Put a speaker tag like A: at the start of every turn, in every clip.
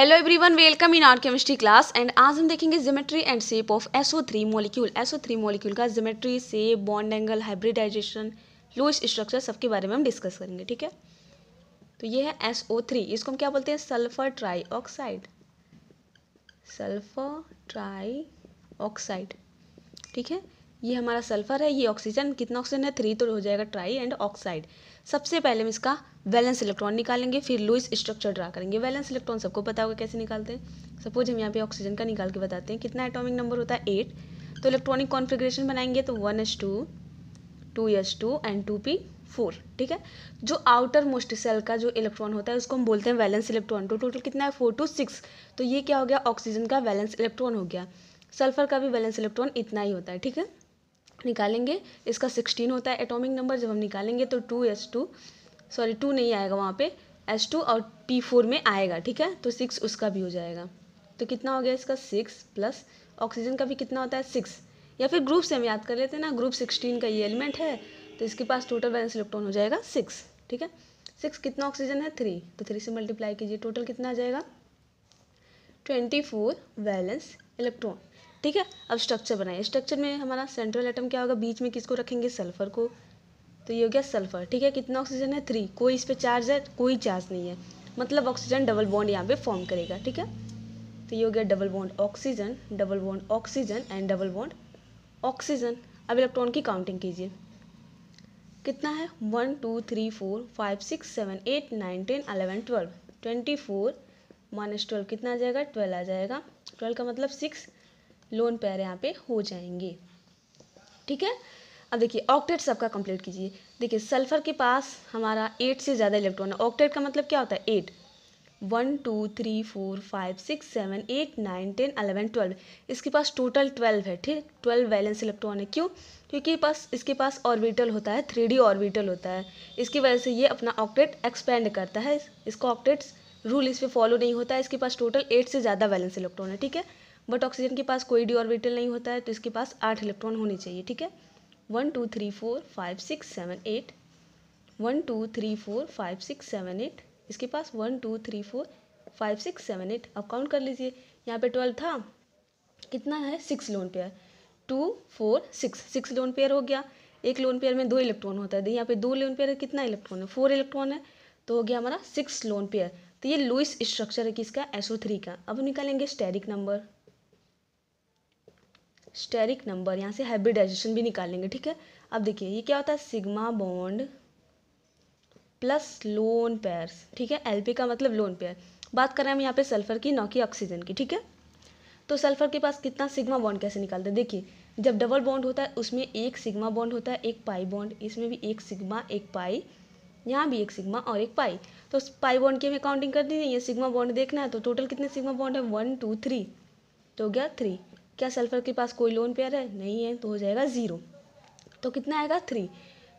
A: Hello everyone welcome in our chemistry class and आज हम देखेंगे geometry and shape of SO three molecule SO three molecule का geometry shape bond angle hybridization Lewis structure सबके बारे में हम discuss करेंगे ठीक है तो ये है एसओ थ्री इसको हम क्या बोलते हैं sulphur trioxide sulphur trioxide ठीक है ये हमारा सल्फर है ये ऑक्सीजन कितना ऑक्सीजन है थ्री तो हो जाएगा ट्राई एंड ऑक्साइड सबसे पहले हम इसका वैलेंस इलेक्ट्रॉन निकालेंगे फिर लुइस स्ट्रक्चर ड्रा करेंगे वैलेंस इलेक्ट्रॉन सबको पता होगा कैसे निकालते हैं सपोज हम यहाँ पे ऑक्सीजन का निकाल के बताते हैं कितना एटॉमिक नंबर होता है एट तो इलेक्ट्रॉनिक कॉन्फिग्रेशन बनाएंगे तो one s two two s two and two p four ठीक है जो आउटर मोस्ट सेल का जो इलेक्ट्रॉन होता है उसको हम बोलते हैं वैलेंस इलेक्ट्रॉन तो टोटल कितना है फोर टू सिक्स तो ये क्या हो गया ऑक्सीजन का वैलेंस इलेक्ट्रॉन हो गया सल्फर का भी वैलेंस इलेक्ट्रॉन इतना ही होता है ठीक है निकालेंगे इसका सिक्सटीन होता है एटॉमिक नंबर जब हम निकालेंगे तो two s two sorry two नहीं आएगा वहाँ पे एस टू और पी फोर में आएगा ठीक है तो सिक्स उसका भी हो जाएगा तो कितना हो गया इसका सिक्स प्लस ऑक्सीजन का भी कितना होता है सिक्स या फिर ग्रुप से हम याद कर लेते हैं ना ग्रुप सिक्सटीन का ये एलिमेंट है तो इसके पास टोटल बैलेंस इलेक्ट्रॉन हो जाएगा सिक्स ठीक है सिक्स कितना ऑक्सीजन है थ्री तो थ्री से मल्टीप्लाई कीजिए टोटल कितना आ जाएगा ट्वेंटी फोर बैलेंस इलेक्ट्रॉन ठीक है अब स्ट्रक्चर बनाए स्ट्रक्चर में हमारा सेंट्रल एटम क्या होगा बीच में किसको रखेंगे सल्फर को तो ये हो गया सल्फर ठीक है कितना ऑक्सीजन है थ्री कोई इस पर चार्ज है कोई चार्ज नहीं है मतलब ऑक्सीजन डबल बॉन्ड यहाँ पे फॉर्म करेगा ठीक है तो ये हो गया double bond oxygen double bond oxygen and double bond oxygen अब इलेक्ट्रॉन की काउंटिंग कीजिए कितना है one two three four five six seven eight nine ten eleven twelve twenty four minus twelve कितना आ जाएगा ट्वेल्व आ जाएगा ट्वेल्व का मतलब सिक्स लोन पेयर यहाँ पे हो जाएंगे ठीक है अब देखिए ऑक्टेट सबका कंप्लीट कीजिए देखिए सल्फर के पास हमारा एट से ज़्यादा इलेक्ट्रॉन है ऑक्टेट का मतलब क्या होता है eight one two three four five six seven eight nine ten eleven twelve इसके पास टोटल ट्वेल्व है ठीक ट्वेल्व बैलेंस इलेक्ट्रॉन है क्यों क्योंकि पास इसके पास ऑर्बिटल होता है थ्री डी ऑर्बिटल होता है इसकी वजह से ये अपना ऑक्टेट एक्सपेंड करता है इसको ऑक्टेट्स रूल इस पर फॉलो नहीं होता है इसके पास टोटल एट से ज़्यादा बैलेंस इलेक्ट्रॉन है ठीक है बट ऑक्सीजन के पास कोई डी ऑर्बिटल नहीं होता है तो इसके पास आठ इलेक्ट्रॉन होने चाहिए ठीक है one two three four five six seven eight one two three four five six seven eight इसके पास one two three four five six seven eight अब काउंट कर लीजिए यहाँ पे ट्वेल्व था कितना है six lone pair two four six six lone pair हो गया एक लोन पेयर में दो इलेक्ट्रॉन होता है यहाँ पे दो लोन पेयर कितना इलेक्ट्रॉन है फोर इलेक्ट्रॉन है तो हो गया हमारा सिक्स लोन पेयर तो ये लुइस स्ट्रक्चर है किसका एसओ थ्री का अब निकालेंगे स्टेरिक नंबर स्टेरिक नंबर यहाँ से हाइब्रिडाइजेशन भी निकाल लेंगे ठीक है अब देखिए ये क्या होता है sigma bond plus lone pairs ठीक है एल का मतलब लोन पेयर बात कर रहे हैं हम यहाँ पे सल्फर की नौ की ऑक्सीजन की ठीक है तो सल्फर के पास कितना सिग्मा बॉन्ड कैसे निकालते हैं देखिए जब डबल बॉन्ड होता है उसमें एक सिग्मा बॉन्ड होता है एक पाई बॉन्ड इसमें भी एक सिग्मा एक पाई यहाँ भी एक सिग्मा और एक पाई तो पाई बॉन्ड की हमें काउंटिंग दी नहीं है सिग्मा बॉन्ड देखना है तो टोटल कितने सिग्मा बॉन्ड है वन टू थ्री तो हो गया थ्री क्या सल्फर के पास कोई लोन पेयर है नहीं है तो हो जाएगा ज़ीरो तो कितना आएगा थ्री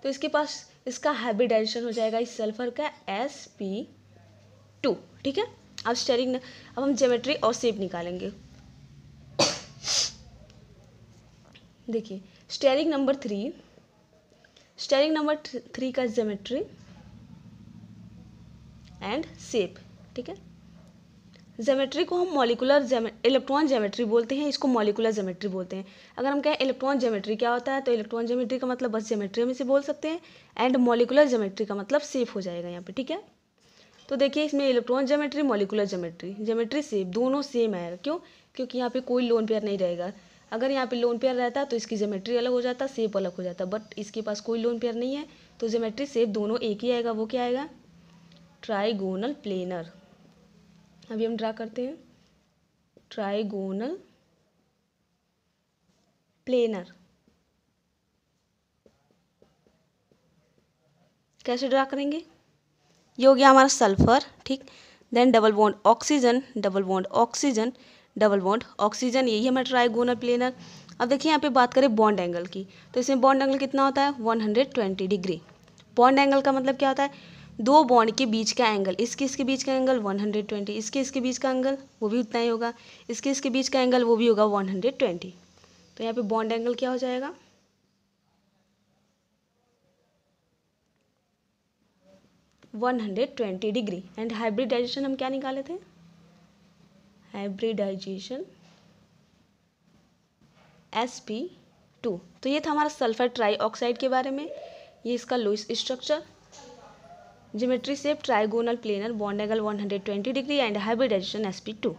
A: तो इसके पास इसका हाइब्रिडाइजेशन हो जाएगा इस सल्फर का एस पी टू ठीक है अब स्टेरिंग अब हम जोमेट्री और सेप निकालेंगे देखिए steric number three steric number three का जोमेट्री एंड सेप ठीक है जेमेट्री को हम मॉलिकुलर इलेक्ट्रॉन जेमेट्री बोलते हैं इसको मॉलिकुलर जोमेट्री बोलते हैं अगर हम कहें इलेक्ट्रॉन जोमेट्री क्या होता है तो इलेक्ट्रॉन जोमेट्री का मतलब बस जेमेट्री में से बोल सकते हैं एंड मॉलिकुलर जेमेट्री का मतलब सेफ हो जाएगा यहाँ पे ठीक है तो देखिए इसमें electron geometry molecular geometry geometry shape दोनों सेम आएगा क्यों क्योंकि यहाँ पर कोई लोन पेयर नहीं रहेगा अगर यहाँ पे लोन पेयर रहता तो इसकी जोमेट्री अलग हो जाता सेप अलग हो जाता बट इसके पास कोई लोन पेयर नहीं है तो जोमेट्री सेप दोनों एक ही आएगा वो क्या आएगा ट्राइगोनल प्लेनर अभी हम ड्रा करते हैं ट्राइगोनल प्लेनर कैसे ड्रा करेंगे ये हो गया हमारा सल्फर ठीक then double bond oxygen double bond oxygen double bond oxygen यही हमारा ट्राइगोनल प्लेनर अब देखिए यहाँ पे बात करें बॉन्ड एंगल की तो इसमें बॉन्ड एंगल कितना होता है 120 डिग्री बॉन्ड एंगल का मतलब क्या होता है दो बॉन्ड के बीच का एंगल इसके इसके बीच का एंगल 120 इसके इसके बीच का एंगल वो भी उतना ही होगा इसके इसके बीच का एंगल वो भी होगा 120 तो यहाँ पे बॉन्ड एंगल क्या हो जाएगा one hundred twenty degree and hybridisation हम क्या निकाले थे हाइब्रिडाइजेशन एस पी टू तो ये था हमारा सल्फर ट्राई के बारे में ये इसका Lewis structure Geometry shape trigonal planar bond angle 120 degree and hybridization sp2.